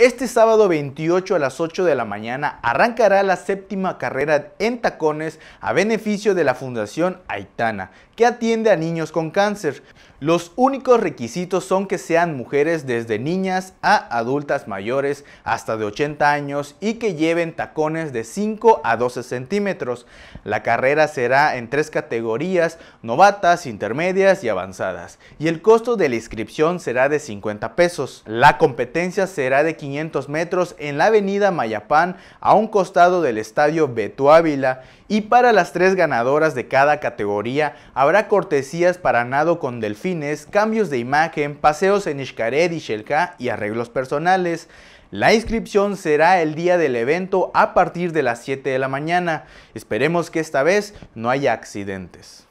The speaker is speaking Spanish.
Este sábado 28 a las 8 de la mañana arrancará la séptima carrera en tacones a beneficio de la Fundación Aitana, que atiende a niños con cáncer. Los únicos requisitos son que sean mujeres desde niñas a adultas mayores hasta de 80 años y que lleven tacones de 5 a 12 centímetros. La carrera será en tres categorías, novatas, intermedias y avanzadas, y el costo de la inscripción será de 50 pesos. La competencia será de 15 500 metros en la avenida Mayapán, a un costado del estadio Beto Ávila, y para las tres ganadoras de cada categoría habrá cortesías para nado con delfines, cambios de imagen, paseos en Xcaret y Shelka y arreglos personales. La inscripción será el día del evento a partir de las 7 de la mañana. Esperemos que esta vez no haya accidentes.